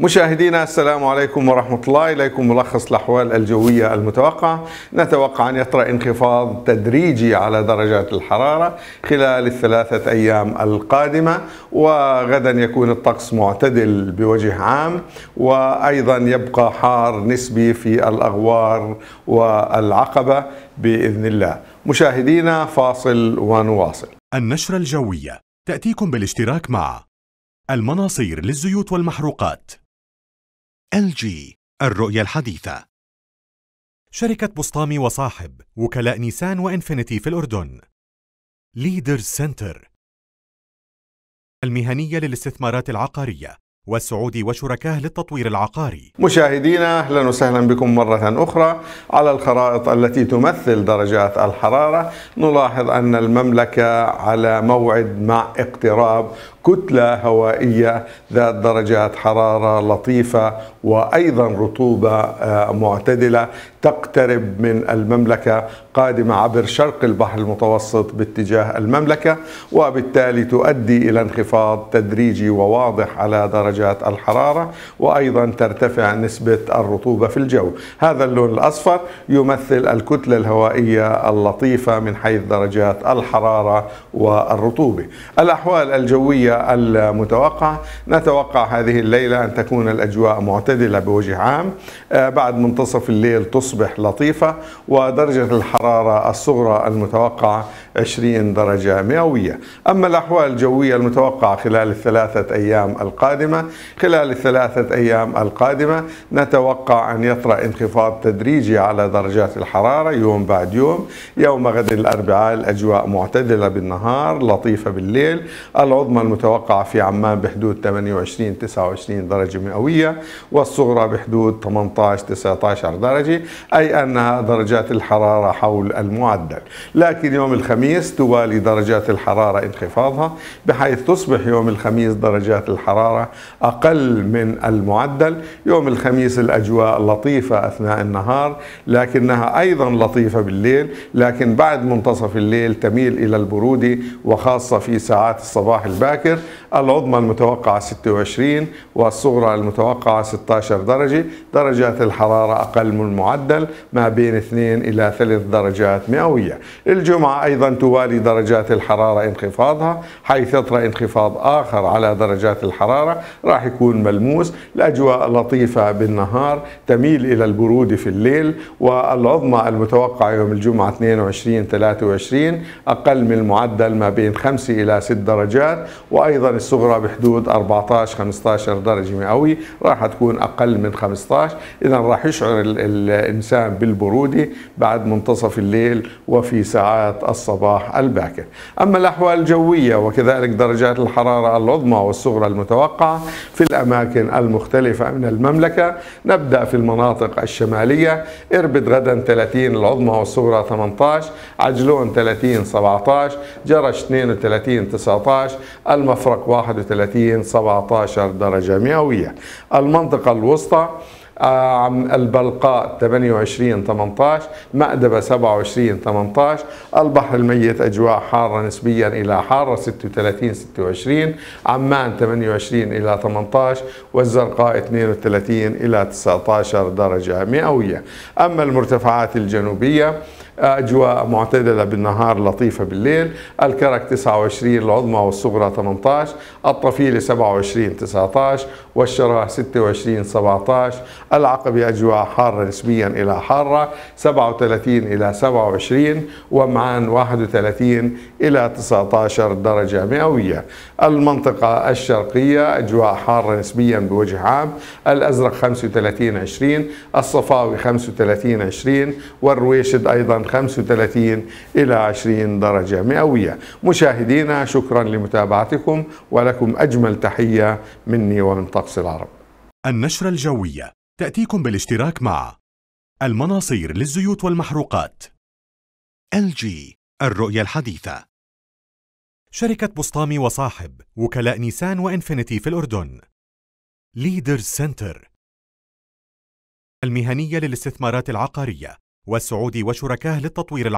مشاهدينا السلام عليكم ورحمة الله إليكم ملخص الأحوال الجوية المتوقعة نتوقع أن يطرأ انخفاض تدريجي على درجات الحرارة خلال الثلاثة أيام القادمة وغدا يكون الطقس معتدل بوجه عام وأيضا يبقى حار نسبي في الأغوار والعقبة بإذن الله مشاهدينا فاصل ونواصل النشرة الجوية تأتيكم بالاشتراك مع المناصير للزيوت والمحروقات LG الرؤية الحديثة شركة بسطامي وصاحب وكلاء نيسان وإنفينيتي في الأردن ليدر سنتر المهنية للاستثمارات العقارية والسعودي وشركاه للتطوير العقاري مشاهدينا أهلا وسهلا بكم مرة أخرى على الخرائط التي تمثل درجات الحرارة نلاحظ أن المملكة على موعد مع اقتراب كتلة هوائية ذات درجات حرارة لطيفة وأيضا رطوبة آه، معتدلة تقترب من المملكة قادمة عبر شرق البحر المتوسط باتجاه المملكة وبالتالي تؤدي إلى انخفاض تدريجي وواضح على درجات الحرارة وأيضا ترتفع نسبة الرطوبة في الجو هذا اللون الأصفر يمثل الكتلة الهوائية اللطيفة من حيث درجات الحرارة والرطوبة الأحوال الجوية المتوقع نتوقع هذه الليلة أن تكون الأجواء معتدلة بوجه عام آه، بعد منتصف الليل تصبح لطيفة ودرجة الحرارة الصغرى المتوقعة 20 درجة مئوية أما الأحوال الجوية المتوقعة خلال الثلاثة أيام القادمة خلال الثلاثة أيام القادمة نتوقع أن يطرأ انخفاض تدريجي على درجات الحرارة يوم بعد يوم يوم غد الأربعاء الأجواء معتدلة بالنهار لطيفة بالليل العظمى المتوقعة في عمان بحدود 28 29 درجة مئوية والصغرى بحدود 18 19 درجة أي أنها درجات الحرارة حول المعدل لكن يوم الخميس توالي درجات الحرارة انخفاضها بحيث تصبح يوم الخميس درجات الحرارة أقل من المعدل يوم الخميس الأجواء لطيفة أثناء النهار لكنها أيضا لطيفة بالليل لكن بعد منتصف الليل تميل إلى البرودة وخاصة في ساعات الصباح الباكر العساكر العظمى المتوقعة 26 والصغرى المتوقعة 16 درجة درجات الحرارة أقل من المعدل ما بين 2 إلى 3 درجات مئوية الجمعة أيضا توالي درجات الحرارة انخفاضها حيث يطرأ انخفاض آخر على درجات الحرارة راح يكون ملموس الأجواء لطيفة بالنهار تميل إلى البرودة في الليل والعظمى المتوقعة يوم الجمعة 22 23 أقل من المعدل ما بين 5 إلى 6 درجات وأيضا الصغرى بحدود 14-15 درجة مئوية راح تكون أقل من 15 إذا راح يشعر الإنسان بالبرودة بعد منتصف الليل وفي ساعات الصباح الباكر أما الأحوال الجوية وكذلك درجات الحرارة العظمى والصغرى المتوقعة في الأماكن المختلفة من المملكة نبدأ في المناطق الشمالية إربد غدا 30 العظمى والصغرى 18 عجلون 30 17 جرش 32 19 المفرق 31 17 درجة مئوية المنطقة الوسطى آه، البلقاء 28 18 مأدبة 27 18 البحر الميت أجواء حارة نسبيا إلى حارة 36 26 عمان 28 إلى 18 والزرقاء 32 إلى 19 درجة مئوية أما المرتفعات الجنوبية أجواء معتدلة بالنهار لطيفة بالليل الكرك 29 العظمى والصغرى 18 الطفيلة 27 19 والشراء 26 17 العقبة أجواء حارة نسبيا إلى حارة 37 إلى 27 ومعان 31 إلى 19 درجة مئوية المنطقة الشرقية أجواء حارة نسبيا بوجه عام الأزرق 35 20 الصفاوي 35 20 والرويشد أيضا 35 إلى 20 درجة مئوية مشاهدينا شكرا لمتابعتكم ولكم أجمل تحية مني ومن طقس العرب النشرة الجوية تأتيكم بالاشتراك مع المناصير للزيوت والمحروقات جي الرؤية الحديثة شركة بسطامي وصاحب وكلاء نيسان وإنفينيتي في الأردن ليدرز سنتر المهنية للاستثمارات العقارية والسعودي وشركاه للتطوير العام